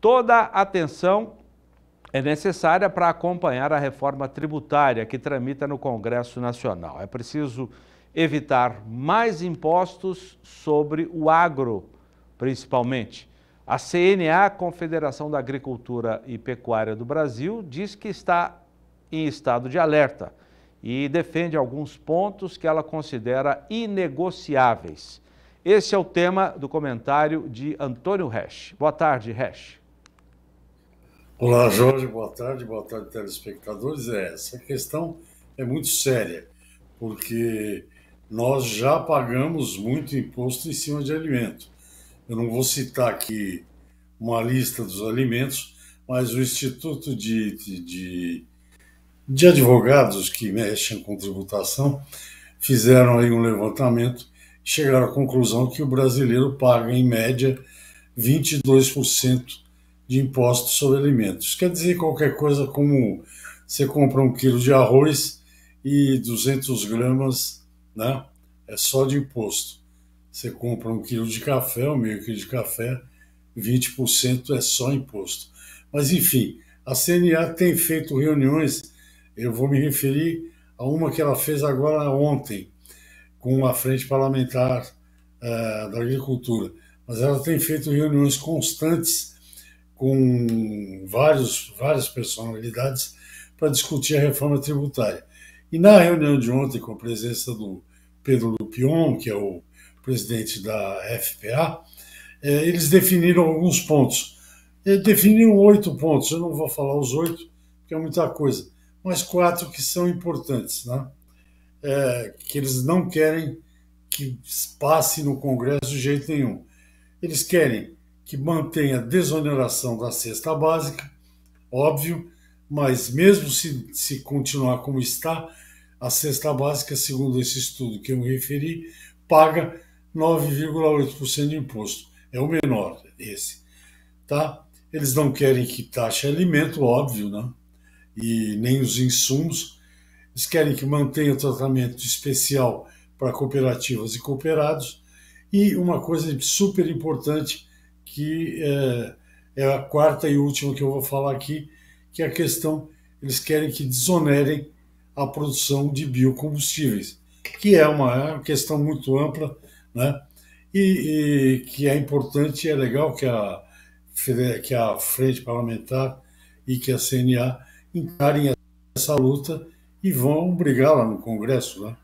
Toda atenção é necessária para acompanhar a reforma tributária que tramita no Congresso Nacional. É preciso evitar mais impostos sobre o agro, principalmente. A CNA, Confederação da Agricultura e Pecuária do Brasil, diz que está em estado de alerta e defende alguns pontos que ela considera inegociáveis. Esse é o tema do comentário de Antônio Resch. Boa tarde, Resch. Olá, Jorge, boa tarde, boa tarde, telespectadores. É, essa questão é muito séria, porque nós já pagamos muito imposto em cima de alimento. Eu não vou citar aqui uma lista dos alimentos, mas o Instituto de, de, de Advogados que mexem com tributação fizeram aí um levantamento e chegaram à conclusão que o brasileiro paga, em média, 22% de impostos sobre alimentos. Quer dizer qualquer coisa como você compra um quilo de arroz e 200 gramas né, é só de imposto. Você compra um quilo de café, ou meio quilo de café, 20% é só imposto. Mas, enfim, a CNA tem feito reuniões, eu vou me referir a uma que ela fez agora ontem, com a Frente Parlamentar uh, da Agricultura. Mas ela tem feito reuniões constantes com vários, várias personalidades para discutir a reforma tributária. E na reunião de ontem, com a presença do Pedro Lupion, que é o presidente da FPA, é, eles definiram alguns pontos. É, definiram oito pontos, eu não vou falar os oito, porque é muita coisa, mas quatro que são importantes, né? É, que eles não querem que passe no Congresso de jeito nenhum. Eles querem que mantém a desoneração da cesta básica, óbvio, mas mesmo se, se continuar como está, a cesta básica, segundo esse estudo que eu me referi, paga 9,8% de imposto. É o menor esse. Tá? Eles não querem que taxe alimento, óbvio, né? e nem os insumos. Eles querem que mantenha o tratamento especial para cooperativas e cooperados. E uma coisa super importante que é, é, a quarta e última que eu vou falar aqui, que é a questão, eles querem que desonerem a produção de biocombustíveis, que é uma, é questão muito ampla, né? E, e, que é importante e é legal que a, que a Frente Parlamentar e que a CNA encarem essa luta e vão brigar lá no Congresso, né?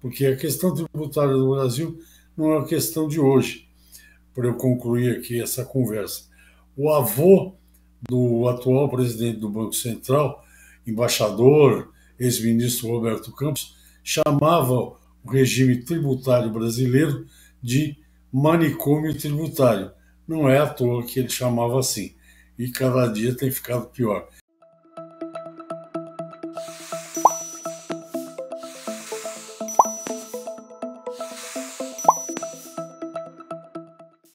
porque a questão tributária do Brasil não é uma questão de hoje, para eu concluir aqui essa conversa. O avô do atual presidente do Banco Central, embaixador, ex-ministro Roberto Campos, chamava o regime tributário brasileiro de manicômio tributário. Não é à toa que ele chamava assim. E cada dia tem ficado pior.